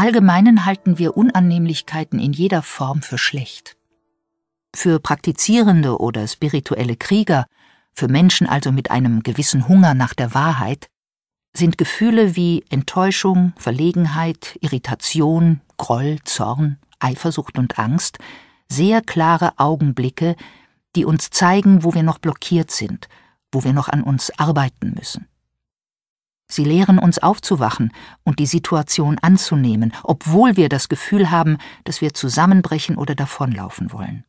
Allgemeinen halten wir Unannehmlichkeiten in jeder Form für schlecht. Für Praktizierende oder spirituelle Krieger, für Menschen also mit einem gewissen Hunger nach der Wahrheit, sind Gefühle wie Enttäuschung, Verlegenheit, Irritation, Groll, Zorn, Eifersucht und Angst sehr klare Augenblicke, die uns zeigen, wo wir noch blockiert sind, wo wir noch an uns arbeiten müssen. Sie lehren uns aufzuwachen und die Situation anzunehmen, obwohl wir das Gefühl haben, dass wir zusammenbrechen oder davonlaufen wollen.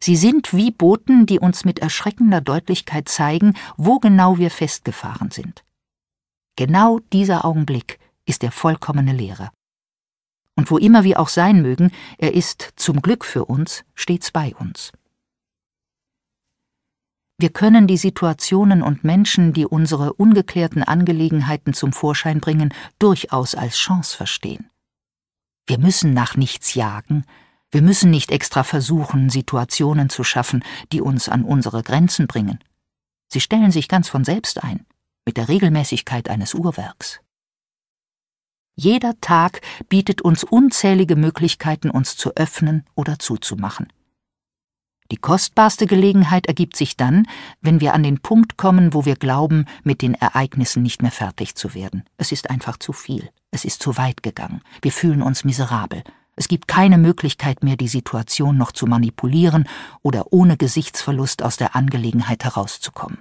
Sie sind wie Boten, die uns mit erschreckender Deutlichkeit zeigen, wo genau wir festgefahren sind. Genau dieser Augenblick ist der vollkommene Lehrer. Und wo immer wir auch sein mögen, er ist, zum Glück für uns, stets bei uns. Wir können die Situationen und Menschen, die unsere ungeklärten Angelegenheiten zum Vorschein bringen, durchaus als Chance verstehen. Wir müssen nach nichts jagen, wir müssen nicht extra versuchen, Situationen zu schaffen, die uns an unsere Grenzen bringen. Sie stellen sich ganz von selbst ein, mit der Regelmäßigkeit eines Uhrwerks. Jeder Tag bietet uns unzählige Möglichkeiten, uns zu öffnen oder zuzumachen. Die kostbarste Gelegenheit ergibt sich dann, wenn wir an den Punkt kommen, wo wir glauben, mit den Ereignissen nicht mehr fertig zu werden. Es ist einfach zu viel. Es ist zu weit gegangen. Wir fühlen uns miserabel. Es gibt keine Möglichkeit mehr, die Situation noch zu manipulieren oder ohne Gesichtsverlust aus der Angelegenheit herauszukommen.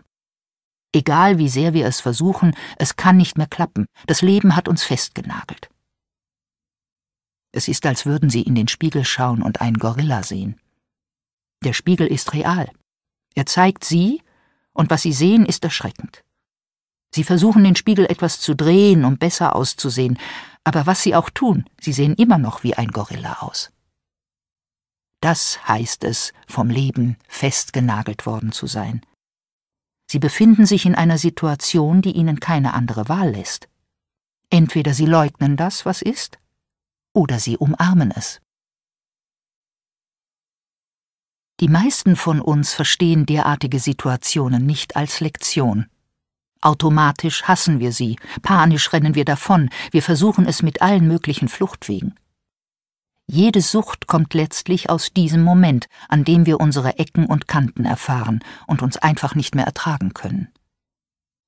Egal wie sehr wir es versuchen, es kann nicht mehr klappen. Das Leben hat uns festgenagelt. Es ist, als würden sie in den Spiegel schauen und einen Gorilla sehen. Der Spiegel ist real. Er zeigt sie, und was sie sehen, ist erschreckend. Sie versuchen den Spiegel etwas zu drehen, um besser auszusehen, aber was sie auch tun, sie sehen immer noch wie ein Gorilla aus. Das heißt es, vom Leben festgenagelt worden zu sein. Sie befinden sich in einer Situation, die ihnen keine andere Wahl lässt. Entweder sie leugnen das, was ist, oder sie umarmen es. Die meisten von uns verstehen derartige Situationen nicht als Lektion. Automatisch hassen wir sie, panisch rennen wir davon, wir versuchen es mit allen möglichen Fluchtwegen. Jede Sucht kommt letztlich aus diesem Moment, an dem wir unsere Ecken und Kanten erfahren und uns einfach nicht mehr ertragen können.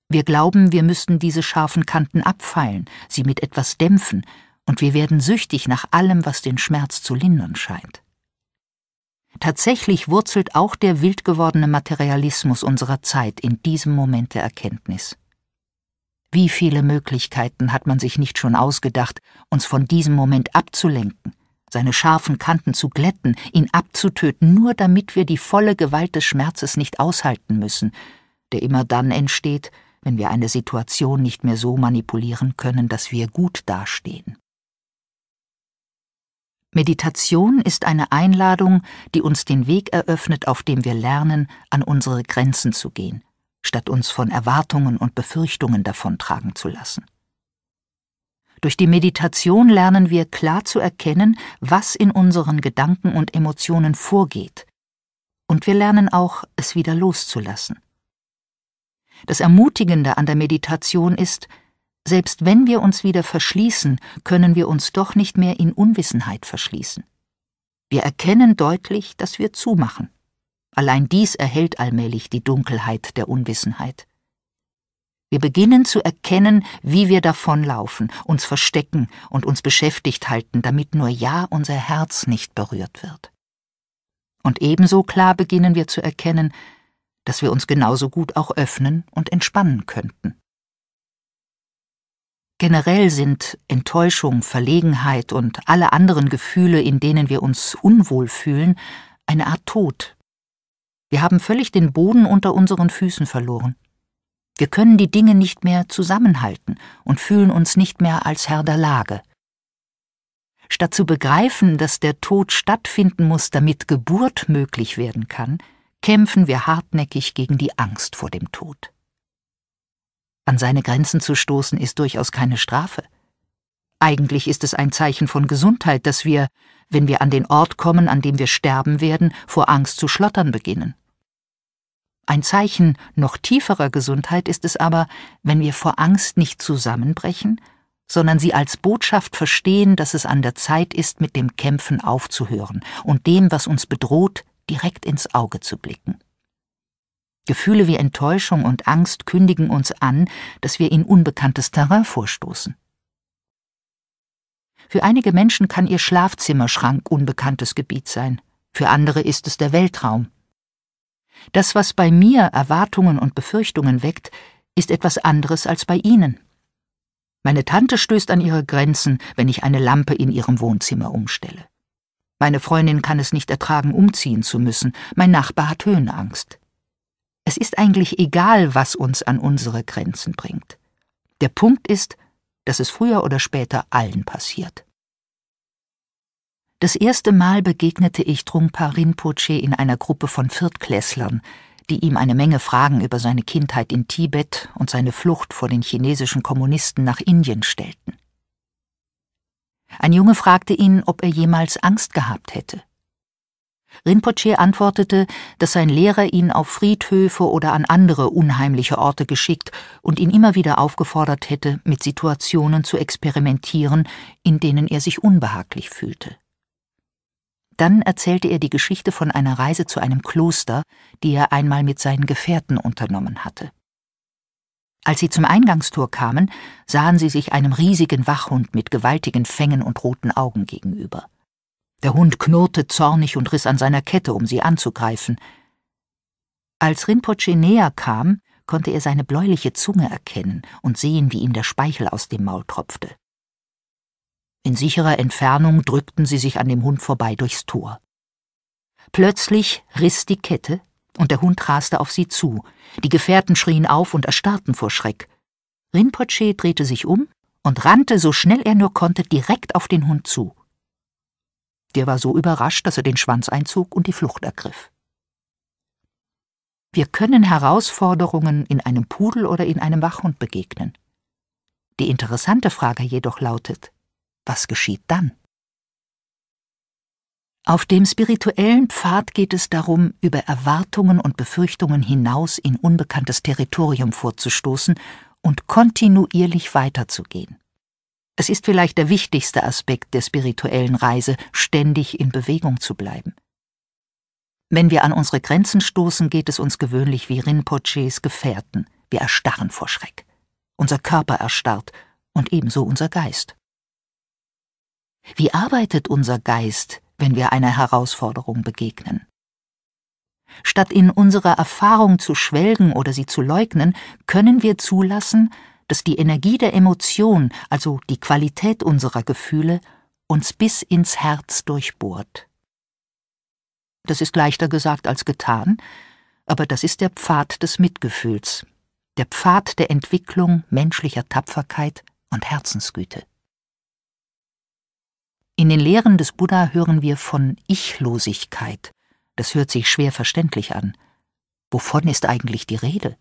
Wir glauben, wir müssten diese scharfen Kanten abfeilen, sie mit etwas dämpfen, und wir werden süchtig nach allem, was den Schmerz zu lindern scheint. Tatsächlich wurzelt auch der wild gewordene Materialismus unserer Zeit in diesem Moment der Erkenntnis. Wie viele Möglichkeiten hat man sich nicht schon ausgedacht, uns von diesem Moment abzulenken, seine scharfen Kanten zu glätten, ihn abzutöten, nur damit wir die volle Gewalt des Schmerzes nicht aushalten müssen, der immer dann entsteht, wenn wir eine Situation nicht mehr so manipulieren können, dass wir gut dastehen. Meditation ist eine Einladung, die uns den Weg eröffnet, auf dem wir lernen, an unsere Grenzen zu gehen, statt uns von Erwartungen und Befürchtungen davontragen zu lassen. Durch die Meditation lernen wir klar zu erkennen, was in unseren Gedanken und Emotionen vorgeht, und wir lernen auch, es wieder loszulassen. Das Ermutigende an der Meditation ist, selbst wenn wir uns wieder verschließen, können wir uns doch nicht mehr in Unwissenheit verschließen. Wir erkennen deutlich, dass wir zumachen. Allein dies erhält allmählich die Dunkelheit der Unwissenheit. Wir beginnen zu erkennen, wie wir davonlaufen, uns verstecken und uns beschäftigt halten, damit nur ja unser Herz nicht berührt wird. Und ebenso klar beginnen wir zu erkennen, dass wir uns genauso gut auch öffnen und entspannen könnten. Generell sind Enttäuschung, Verlegenheit und alle anderen Gefühle, in denen wir uns unwohl fühlen, eine Art Tod. Wir haben völlig den Boden unter unseren Füßen verloren. Wir können die Dinge nicht mehr zusammenhalten und fühlen uns nicht mehr als Herr der Lage. Statt zu begreifen, dass der Tod stattfinden muss, damit Geburt möglich werden kann, kämpfen wir hartnäckig gegen die Angst vor dem Tod. An seine Grenzen zu stoßen ist durchaus keine Strafe. Eigentlich ist es ein Zeichen von Gesundheit, dass wir, wenn wir an den Ort kommen, an dem wir sterben werden, vor Angst zu schlottern beginnen. Ein Zeichen noch tieferer Gesundheit ist es aber, wenn wir vor Angst nicht zusammenbrechen, sondern sie als Botschaft verstehen, dass es an der Zeit ist, mit dem Kämpfen aufzuhören und dem, was uns bedroht, direkt ins Auge zu blicken. Gefühle wie Enttäuschung und Angst kündigen uns an, dass wir in unbekanntes Terrain vorstoßen. Für einige Menschen kann ihr Schlafzimmerschrank unbekanntes Gebiet sein, für andere ist es der Weltraum. Das, was bei mir Erwartungen und Befürchtungen weckt, ist etwas anderes als bei Ihnen. Meine Tante stößt an ihre Grenzen, wenn ich eine Lampe in ihrem Wohnzimmer umstelle. Meine Freundin kann es nicht ertragen, umziehen zu müssen, mein Nachbar hat Höhenangst. Es ist eigentlich egal, was uns an unsere Grenzen bringt. Der Punkt ist, dass es früher oder später allen passiert. Das erste Mal begegnete ich Trungpa Rinpoche in einer Gruppe von Viertklässlern, die ihm eine Menge Fragen über seine Kindheit in Tibet und seine Flucht vor den chinesischen Kommunisten nach Indien stellten. Ein Junge fragte ihn, ob er jemals Angst gehabt hätte. Rinpoche antwortete, dass sein Lehrer ihn auf Friedhöfe oder an andere unheimliche Orte geschickt und ihn immer wieder aufgefordert hätte, mit Situationen zu experimentieren, in denen er sich unbehaglich fühlte. Dann erzählte er die Geschichte von einer Reise zu einem Kloster, die er einmal mit seinen Gefährten unternommen hatte. Als sie zum Eingangstor kamen, sahen sie sich einem riesigen Wachhund mit gewaltigen Fängen und roten Augen gegenüber. Der Hund knurrte zornig und riss an seiner Kette, um sie anzugreifen. Als Rinpoche näher kam, konnte er seine bläuliche Zunge erkennen und sehen, wie ihm der Speichel aus dem Maul tropfte. In sicherer Entfernung drückten sie sich an dem Hund vorbei durchs Tor. Plötzlich riss die Kette, und der Hund raste auf sie zu. Die Gefährten schrien auf und erstarrten vor Schreck. Rinpoche drehte sich um und rannte, so schnell er nur konnte, direkt auf den Hund zu. Der war so überrascht, dass er den Schwanz einzog und die Flucht ergriff. Wir können Herausforderungen in einem Pudel oder in einem Wachhund begegnen. Die interessante Frage jedoch lautet, was geschieht dann? Auf dem spirituellen Pfad geht es darum, über Erwartungen und Befürchtungen hinaus in unbekanntes Territorium vorzustoßen und kontinuierlich weiterzugehen. Es ist vielleicht der wichtigste Aspekt der spirituellen Reise, ständig in Bewegung zu bleiben. Wenn wir an unsere Grenzen stoßen, geht es uns gewöhnlich wie Rinpoches Gefährten. Wir erstarren vor Schreck. Unser Körper erstarrt und ebenso unser Geist. Wie arbeitet unser Geist, wenn wir einer Herausforderung begegnen? Statt in unserer Erfahrung zu schwelgen oder sie zu leugnen, können wir zulassen, dass die Energie der Emotion, also die Qualität unserer Gefühle, uns bis ins Herz durchbohrt. Das ist leichter gesagt als getan, aber das ist der Pfad des Mitgefühls, der Pfad der Entwicklung menschlicher Tapferkeit und Herzensgüte. In den Lehren des Buddha hören wir von Ichlosigkeit. Das hört sich schwer verständlich an. Wovon ist eigentlich die Rede?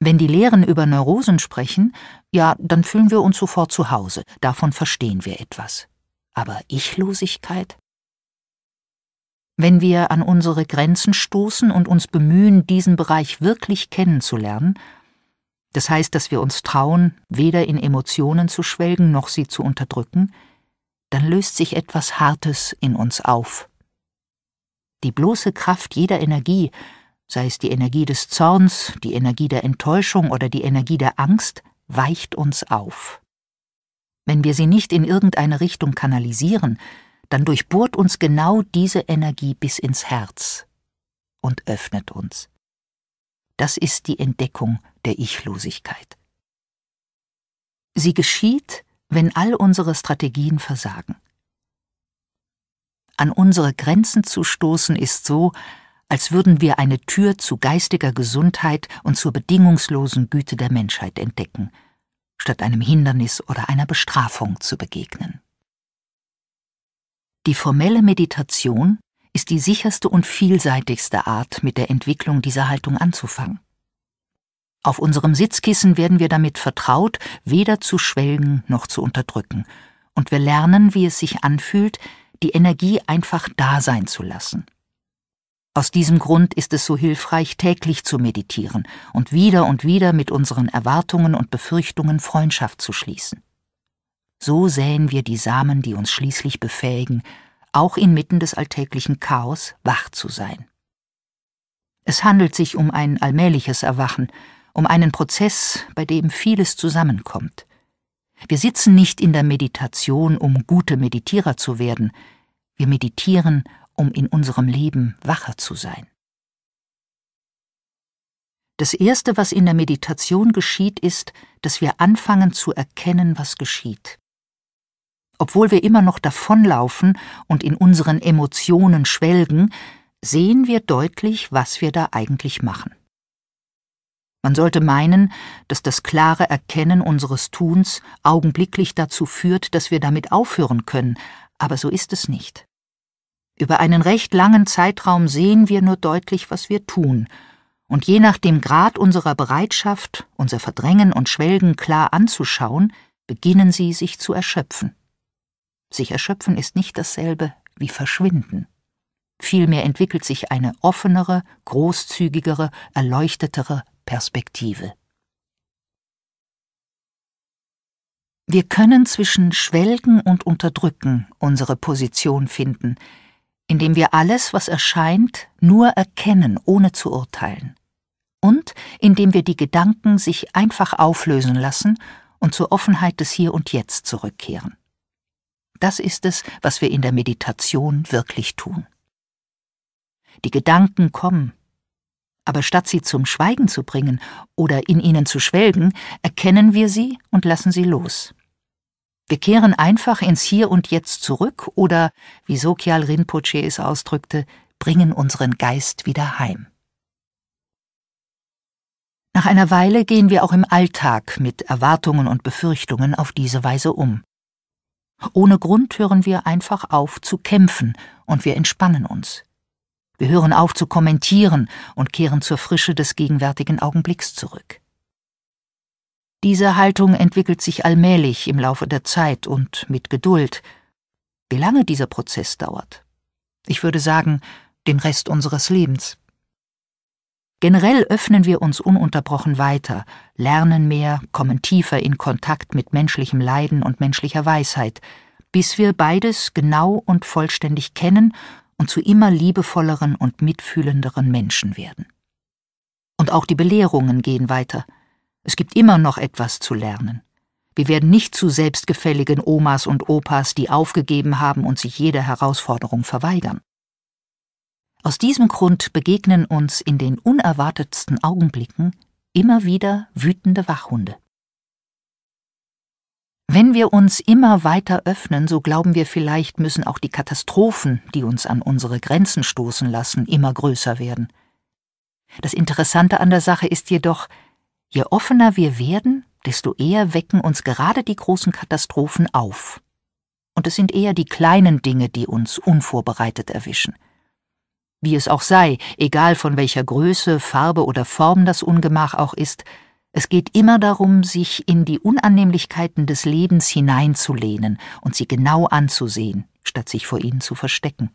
Wenn die Lehren über Neurosen sprechen, ja, dann fühlen wir uns sofort zu Hause, davon verstehen wir etwas. Aber Ichlosigkeit? Wenn wir an unsere Grenzen stoßen und uns bemühen, diesen Bereich wirklich kennenzulernen, das heißt, dass wir uns trauen, weder in Emotionen zu schwelgen noch sie zu unterdrücken, dann löst sich etwas Hartes in uns auf. Die bloße Kraft jeder Energie, sei es die Energie des Zorns, die Energie der Enttäuschung oder die Energie der Angst, weicht uns auf. Wenn wir sie nicht in irgendeine Richtung kanalisieren, dann durchbohrt uns genau diese Energie bis ins Herz und öffnet uns. Das ist die Entdeckung der Ichlosigkeit. Sie geschieht, wenn all unsere Strategien versagen. An unsere Grenzen zu stoßen ist so, als würden wir eine Tür zu geistiger Gesundheit und zur bedingungslosen Güte der Menschheit entdecken, statt einem Hindernis oder einer Bestrafung zu begegnen. Die formelle Meditation ist die sicherste und vielseitigste Art, mit der Entwicklung dieser Haltung anzufangen. Auf unserem Sitzkissen werden wir damit vertraut, weder zu schwelgen noch zu unterdrücken, und wir lernen, wie es sich anfühlt, die Energie einfach da sein zu lassen – aus diesem Grund ist es so hilfreich, täglich zu meditieren und wieder und wieder mit unseren Erwartungen und Befürchtungen Freundschaft zu schließen. So säen wir die Samen, die uns schließlich befähigen, auch inmitten des alltäglichen Chaos wach zu sein. Es handelt sich um ein allmähliches Erwachen, um einen Prozess, bei dem vieles zusammenkommt. Wir sitzen nicht in der Meditation, um gute Meditierer zu werden, wir meditieren, um in unserem Leben wacher zu sein. Das Erste, was in der Meditation geschieht, ist, dass wir anfangen zu erkennen, was geschieht. Obwohl wir immer noch davonlaufen und in unseren Emotionen schwelgen, sehen wir deutlich, was wir da eigentlich machen. Man sollte meinen, dass das klare Erkennen unseres Tuns augenblicklich dazu führt, dass wir damit aufhören können, aber so ist es nicht. Über einen recht langen Zeitraum sehen wir nur deutlich, was wir tun, und je nach dem Grad unserer Bereitschaft, unser Verdrängen und Schwelgen klar anzuschauen, beginnen sie sich zu erschöpfen. Sich erschöpfen ist nicht dasselbe wie verschwinden. Vielmehr entwickelt sich eine offenere, großzügigere, erleuchtetere Perspektive. Wir können zwischen Schwelgen und Unterdrücken unsere Position finden, indem wir alles, was erscheint, nur erkennen, ohne zu urteilen. Und indem wir die Gedanken sich einfach auflösen lassen und zur Offenheit des Hier und Jetzt zurückkehren. Das ist es, was wir in der Meditation wirklich tun. Die Gedanken kommen, aber statt sie zum Schweigen zu bringen oder in ihnen zu schwelgen, erkennen wir sie und lassen sie los. Wir kehren einfach ins Hier und Jetzt zurück oder, wie Sokial Rinpoche es ausdrückte, bringen unseren Geist wieder heim. Nach einer Weile gehen wir auch im Alltag mit Erwartungen und Befürchtungen auf diese Weise um. Ohne Grund hören wir einfach auf zu kämpfen und wir entspannen uns. Wir hören auf zu kommentieren und kehren zur Frische des gegenwärtigen Augenblicks zurück. Diese Haltung entwickelt sich allmählich im Laufe der Zeit und mit Geduld. Wie lange dieser Prozess dauert? Ich würde sagen, den Rest unseres Lebens. Generell öffnen wir uns ununterbrochen weiter, lernen mehr, kommen tiefer in Kontakt mit menschlichem Leiden und menschlicher Weisheit, bis wir beides genau und vollständig kennen und zu immer liebevolleren und mitfühlenderen Menschen werden. Und auch die Belehrungen gehen weiter – es gibt immer noch etwas zu lernen. Wir werden nicht zu selbstgefälligen Omas und Opas, die aufgegeben haben und sich jeder Herausforderung verweigern. Aus diesem Grund begegnen uns in den unerwartetsten Augenblicken immer wieder wütende Wachhunde. Wenn wir uns immer weiter öffnen, so glauben wir vielleicht, müssen auch die Katastrophen, die uns an unsere Grenzen stoßen lassen, immer größer werden. Das Interessante an der Sache ist jedoch, Je offener wir werden, desto eher wecken uns gerade die großen Katastrophen auf. Und es sind eher die kleinen Dinge, die uns unvorbereitet erwischen. Wie es auch sei, egal von welcher Größe, Farbe oder Form das Ungemach auch ist, es geht immer darum, sich in die Unannehmlichkeiten des Lebens hineinzulehnen und sie genau anzusehen, statt sich vor ihnen zu verstecken.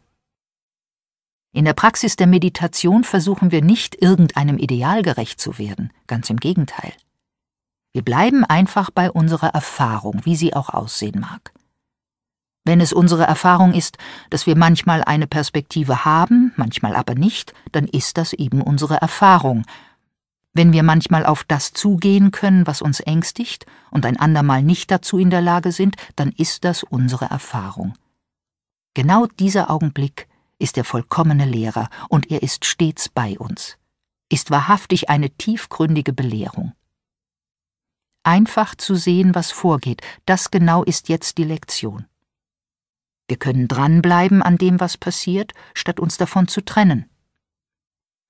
In der Praxis der Meditation versuchen wir nicht irgendeinem Ideal gerecht zu werden, ganz im Gegenteil. Wir bleiben einfach bei unserer Erfahrung, wie sie auch aussehen mag. Wenn es unsere Erfahrung ist, dass wir manchmal eine Perspektive haben, manchmal aber nicht, dann ist das eben unsere Erfahrung. Wenn wir manchmal auf das zugehen können, was uns ängstigt, und ein andermal nicht dazu in der Lage sind, dann ist das unsere Erfahrung. Genau dieser Augenblick ist der vollkommene Lehrer und er ist stets bei uns. Ist wahrhaftig eine tiefgründige Belehrung. Einfach zu sehen, was vorgeht, das genau ist jetzt die Lektion. Wir können dranbleiben an dem, was passiert, statt uns davon zu trennen.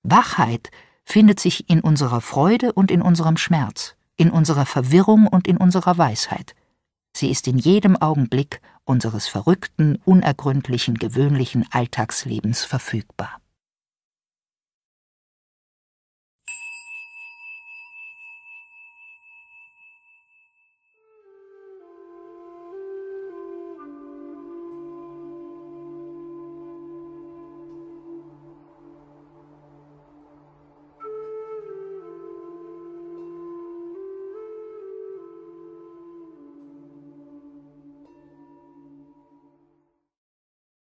Wachheit findet sich in unserer Freude und in unserem Schmerz, in unserer Verwirrung und in unserer Weisheit. Sie ist in jedem Augenblick unseres verrückten, unergründlichen, gewöhnlichen Alltagslebens verfügbar.